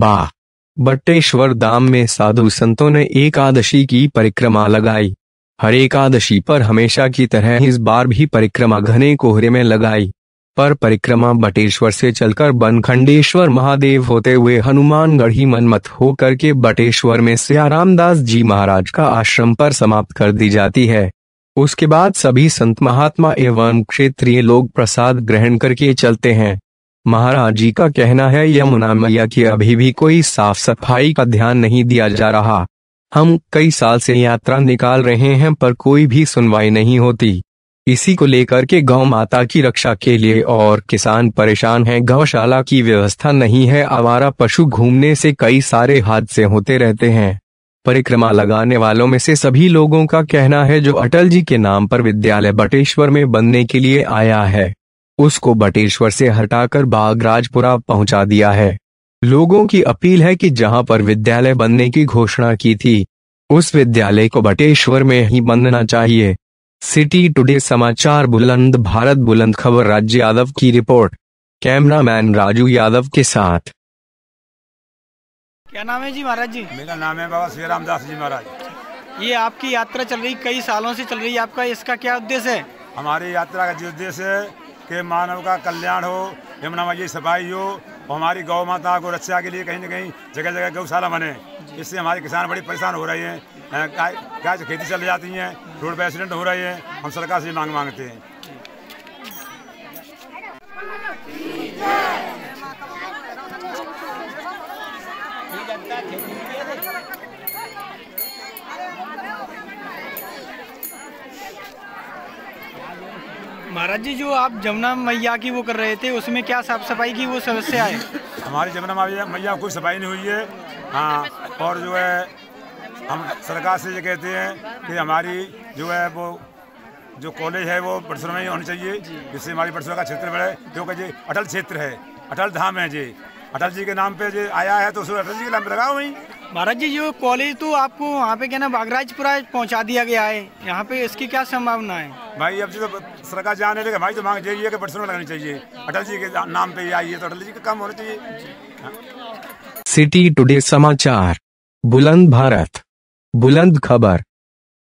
बा बट्टेश्वर धाम में साधु संतों ने एकादशी की परिक्रमा लगाई हर एकादशी पर हमेशा की तरह इस बार भी परिक्रमा घने कोहरे में लगाई पर परिक्रमा बटेश्वर से चलकर बनखंडेश्वर महादेव होते हुए हनुमानगढ़ी मनमत होकर के बटेश्वर में सियारामदास जी महाराज का आश्रम पर समाप्त कर दी जाती है उसके बाद सभी संत महात्मा एवं क्षेत्रीय लोग प्रसाद ग्रहण करके चलते हैं महाराज जी का कहना है यमुना मैया की अभी भी कोई साफ सफाई का ध्यान नहीं दिया जा रहा हम कई साल से यात्रा निकाल रहे हैं पर कोई भी सुनवाई नहीं होती इसी को लेकर के गौ माता की रक्षा के लिए और किसान परेशान हैं गौशाला की व्यवस्था नहीं है आवारा पशु घूमने से कई सारे हादसे होते रहते हैं परिक्रमा लगाने वालों में से सभी लोगों का कहना है जो अटल जी के नाम पर विद्यालय बटेश्वर में बनने के लिए आया है उसको बटेश्वर से हटाकर बागराजपुरा पहुंचा दिया है लोगों की अपील है कि जहां पर विद्यालय बनने की घोषणा की थी उस विद्यालय को बटेश्वर में ही बनना चाहिए सिटी टुडे समाचार बुलंद भारत बुलंद खबर राज्य यादव की रिपोर्ट कैमरामैन राजू यादव के साथ क्या नाम है जी महाराज जी मेरा नाम है बाबा श्री रामदास जी महाराज ये आपकी यात्रा चल रही कई सालों से चल रही है आपका इसका क्या उद्देश्य है हमारी यात्रा का जो उद्देश्य है कि मानव का कल्याण हो यमुनामाई सफाई हो और हमारी गौ माता को रक्षा के लिए कहीं ना कहीं जगह जगह गौशाला बने इससे हमारे किसान बड़े परेशान हो रहे हैं गाय से खेती चल जाती हैं रोड पर एक्सीडेंट हो रहे हैं हम सरकार से मांग मांगते हैं महाराज जी जो आप जमुना मैया की वो कर रहे थे उसमें क्या साफ सफाई की वो समस्या है हमारी जमुना मैया कोई सफाई नहीं हुई है हाँ और जो है हम सरकार से ये कहते हैं कि हमारी जो है वो जो कॉलेज है वो परसों में ही होनी चाहिए जिससे हमारी परसों का क्षेत्र बढ़े क्योंकि जी अटल क्षेत्र है अटल धाम है जी अटल जी के नाम पे जी आया है तो उसमें अटल जी के नाम लगा हुई महाराज जी जो कॉलेज तो आपको वहाँ पे क्या ना बागराजपुरा पहुँचा दिया गया है यहाँ पे इसकी क्या संभावना है भाई अब से तो सरकार जाने लगे भाई तो मांग चाहिए कि बरसों लगानी चाहिए अटल जी के नाम पे आइए तो अटल जी का काम होना चाहिए सिटी टुडे समाचार बुलंद भारत बुलंद खबर